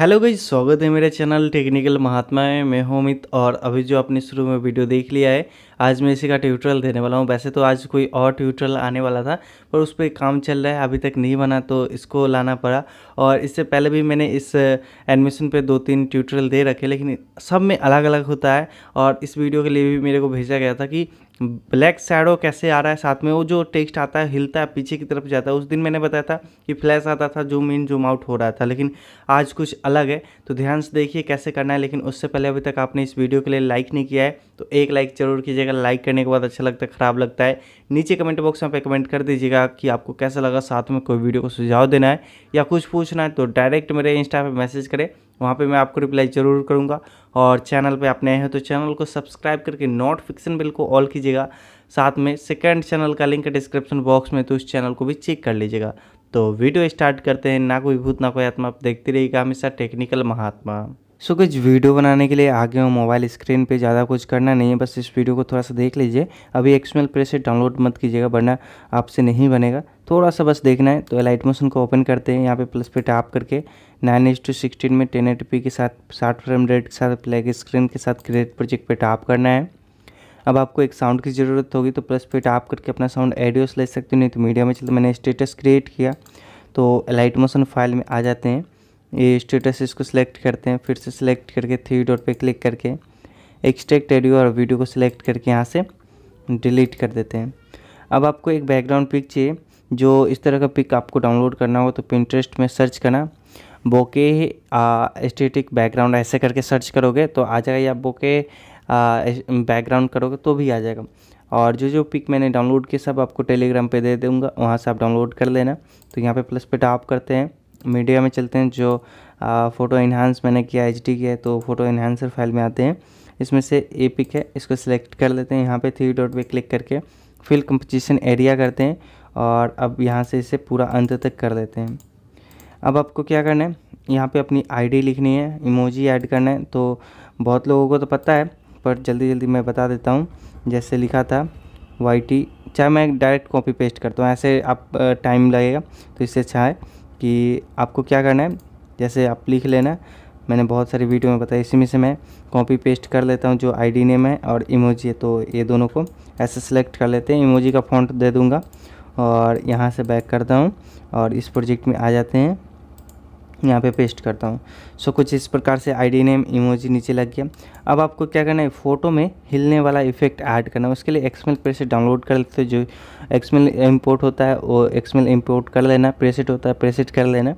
hello गई स्वागत है मेरे चैनल टेक्निकल महात्मा में मैं हूं अमित और अभी जो आपने शुरू में वीडियो देख लिया है आज मैं इसी का ट्यूटोरियल देने वाला हूँ वैसे तो आज कोई और ट्यूटोरियल आने वाला था पर उस पर काम चल रहा है अभी तक नहीं बना तो इसको लाना पड़ा और इससे पहले भी मैंने इस एडमिशन पर दो तीन ट्यूटोरियल दे रखे लेकिन सब में अलग अलग होता है और इस वीडियो के लिए भी मेरे को भेजा गया था कि ब्लैक शैडो कैसे आ रहा है साथ में वो जो टेक्स्ट आता है हिलता है पीछे की तरफ जाता है उस दिन मैंने बताया था कि फ्लैश आता था जूम इन जूम आउट हो रहा था लेकिन आज कुछ अलग है तो ध्यान से देखिए कैसे करना है लेकिन उससे पहले अभी तक आपने इस वीडियो के लिए लाइक नहीं किया है तो एक लाइक ज़रूर कीजिएगा कीजिएगा लाइक करने के बाद अच्छा लगता है ख़राब लगता है नीचे कमेंट बॉक्स में पे कमेंट कर दीजिएगा कि आपको कैसा लगा साथ में कोई वीडियो को सुझाव देना है या कुछ पूछना है तो डायरेक्ट मेरे इंस्टा पर मैसेज करें वहाँ पे मैं आपको रिप्लाई ज़रूर करूँगा और चैनल पे आप नए हैं तो चैनल को सब्सक्राइब करके नोटिफिकेशन बिल को ऑल कीजिएगा साथ में सेकेंड चैनल का लिंक डिस्क्रिप्शन बॉक्स में तो उस चैनल को भी चेक कर लीजिएगा तो वीडियो स्टार्ट करते हैं ना कोई भूत ना कोई आत्मा आप देखते रहिएगा हमेशा टेक्निकल महात्मा सो so, कुछ वीडियो बनाने के लिए आगे हो मोबाइल स्क्रीन पे ज़्यादा कुछ करना नहीं है बस इस वीडियो को थोड़ा सा देख लीजिए अभी एक्समेल प्रेस से डाउनलोड मत कीजिएगा वरना आपसे नहीं बनेगा थोड़ा सा बस देखना है तो एलाइट मोशन को ओपन करते हैं यहाँ पे प्लस पे टैप करके नाइन एच टू सिक्सटीन में टेन एट के साथ साठ फ्रेम रेट के साथ ब्लैक स्क्रीन के साथ क्रिएट प्रोजेक्ट पर टैप करना है अब आपको एक साउंड की ज़रूरत होगी तो प्लस पे टैप करके अपना साउंड एडियोस ले सकते हो नहीं तो मीडिया में चलते मैंने स्टेटस क्रिएट किया तो एलाइट मोशन फाइल में आ जाते हैं ये स्टेटस इसको सिलेक्ट करते हैं फिर से सिलेक्ट करके थ्री डॉट पे क्लिक करके एक्सट्रैक्ट एडियो और वीडियो को सिलेक्ट करके यहाँ से डिलीट कर देते हैं अब आपको एक बैकग्राउंड पिक चाहिए जो इस तरह का पिक आपको डाउनलोड करना हो तो पिंट्रेस्ट में सर्च करना बोके स्टेटिक बैकग्राउंड ऐसे करके सर्च करोगे तो आ जाएगा या बोके बैकग्राउंड करोगे तो भी आ जाएगा और जो जो पिक मैंने डाउनलोड किया सब आपको टेलीग्राम पे दे दूँगा वहाँ से आप डाउनलोड कर लेना तो यहाँ पे प्लस पे टाप करते हैं मीडिया में चलते हैं जो फ़ोटो इन्हांस मैंने किया एच डी किया है तो फ़ोटो इन्हांसर फाइल में आते हैं इसमें से ए पिक है इसको सिलेक्ट कर लेते हैं यहाँ पे थ्री डॉट पे क्लिक करके फिल कंपोजिशन एरिया करते हैं और अब यहाँ से इसे पूरा अंत तक कर देते हैं अब आपको क्या करना है यहाँ पे अपनी आईडी लिखनी है इमोजी ऐड करना है तो बहुत लोगों को तो पता है पर जल्दी जल्दी मैं बता देता हूँ जैसे लिखा था वाई टी चाहे मैं डायरेक्ट कॉपी पेस्ट करता हूँ ऐसे आप टाइम लगेगा तो इससे अच्छा है कि आपको क्या करना है जैसे आप लिख लेना मैंने बहुत सारी वीडियो में बताया इसी में से मैं कॉपी पेस्ट कर लेता हूँ जो आईडी नेम है और इमोजी है तो ये दोनों को ऐसे सेलेक्ट कर लेते हैं इमोजी का फॉन्ट दे दूँगा और यहाँ से बैक करता हूँ और इस प्रोजेक्ट में आ जाते हैं यहाँ पे पेस्ट करता हूँ सो कुछ इस प्रकार से आई डी नेम इमोजी नीचे लग गया अब आपको क्या करना है फ़ोटो में हिलने वाला इफेक्ट ऐड करना है उसके लिए एक्समेल प्रेस डाउनलोड कर लेते हैं जो एक्समेल इम्पोर्ट होता है वो एक्समेल इम्पोर्ट कर लेना प्रेसेट होता है प्रेसेट कर लेना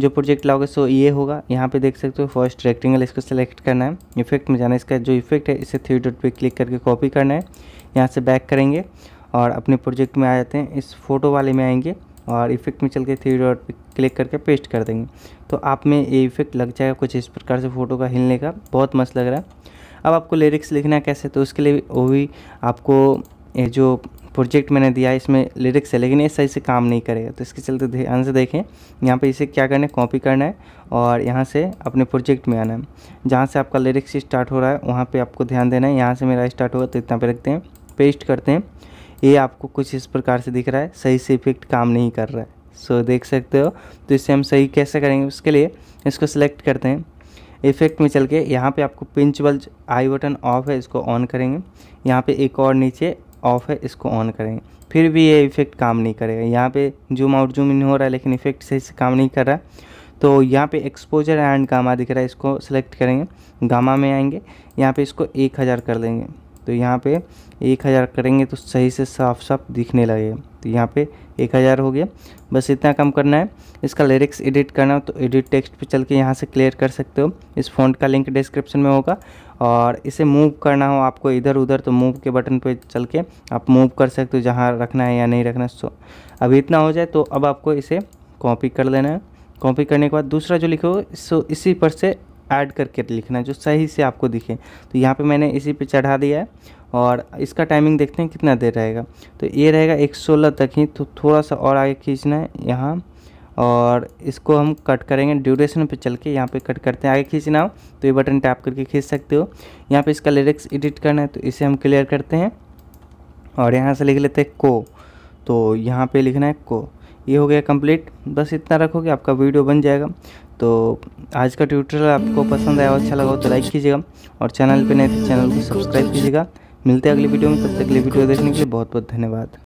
जो प्रोजेक्ट लाओगे सो ये होगा यहाँ पे देख सकते हो फर्स्ट रेक्टेंगल इसको सेलेक्ट करना है इफेक्ट में जाना है इसका जो इफेक्ट है इसे थ्री डॉट पे क्लिक करके कॉपी करना है यहाँ से बैक करेंगे और अपने प्रोजेक्ट में आ जाते हैं इस फोटो वाले में आएंगे और इफ़ेक्ट में चल के थ्री डॉट पर क्लिक करके पेस्ट कर देंगे तो आप में ये इफ़ेक्ट लग जाएगा कुछ इस प्रकार से फ़ोटो का हिलने का बहुत मस्त लग रहा है अब आपको लिरिक्स लिखना कैसे तो उसके लिए वो भी आपको ये जो प्रोजेक्ट मैंने दिया है इसमें लिरिक्स है लेकिन ये सही से काम नहीं करेगा तो इसके चलते ध्यान से देखें यहाँ पे इसे क्या करना है कॉपी करना है और यहाँ से अपने प्रोजेक्ट में आना है जहाँ से आपका लिरिक्स स्टार्ट हो रहा है वहाँ पे आपको ध्यान देना है यहाँ से मेरा स्टार्ट होगा तो इतना पे रखते हैं पेस्ट करते हैं ये आपको कुछ इस प्रकार से दिख रहा है सही से इफेक्ट काम नहीं कर रहा है सो so, देख सकते हो तो इसे हम सही कैसे करेंगे उसके लिए इसको सिलेक्ट करते हैं इफेक्ट में चल के यहाँ पे आपको pinch bulge eye button off है इसको ऑन करेंगे यहाँ पे एक और नीचे ऑफ है इसको ऑन करेंगे फिर भी ये इफेक्ट काम नहीं करेगा यहाँ पे जूम आउट जूम इन हो रहा है लेकिन इफेक्ट सही से काम नहीं कर रहा है तो यहाँ पे एक्सपोजर एंड गामा दिख रहा है इसको सेलेक्ट करेंगे गामा में आएंगे यहाँ पे इसको एक हज़ार कर देंगे तो यहाँ पे एक हज़ार करेंगे तो सही से साफ साफ दिखने लगेगा तो यहाँ पे एक हज़ार हो गया बस इतना कम करना है इसका लिरिक्स एडिट करना हो तो एडिट टेक्स्ट पे चल के यहाँ से क्लियर कर सकते हो इस फोन का लिंक डिस्क्रिप्शन में होगा और इसे मूव करना हो आपको इधर उधर तो मूव के बटन पे चल के आप मूव कर सकते हो जहाँ रखना है या नहीं रखना सो अभी इतना हो जाए तो अब आपको इसे कॉपी कर लेना है कॉपी करने के बाद दूसरा जो हो सो इसी पर से ऐड करके लिखना है जो सही से आपको दिखे तो यहाँ पे मैंने इसी पे चढ़ा दिया है और इसका टाइमिंग देखते हैं कितना देर रहेगा तो ये रहेगा एक सोलह तक ही तो थोड़ा सा और आगे खींचना है यहाँ और इसको हम कट करेंगे ड्यूरेशन पे चल के यहाँ पे कट करते हैं आगे खींचना हो तो ये बटन टैप करके खींच सकते हो यहाँ पर इसका लिरिक्स एडिट करना है तो इसे हम क्लियर करते हैं और यहाँ से लिख लेते हैं को तो यहाँ पर लिखना है को ये हो गया कंप्लीट बस इतना रखोगे आपका वीडियो बन जाएगा तो आज का ट्यूटोरियल आपको पसंद आया अच्छा लगा हो तो लाइक कीजिएगा और चैनल पर नए तो चैनल को सब्सक्राइब कीजिएगा मिलते हैं अगली वीडियो में तब तक अगली वीडियो देखने के लिए बहुत बहुत धन्यवाद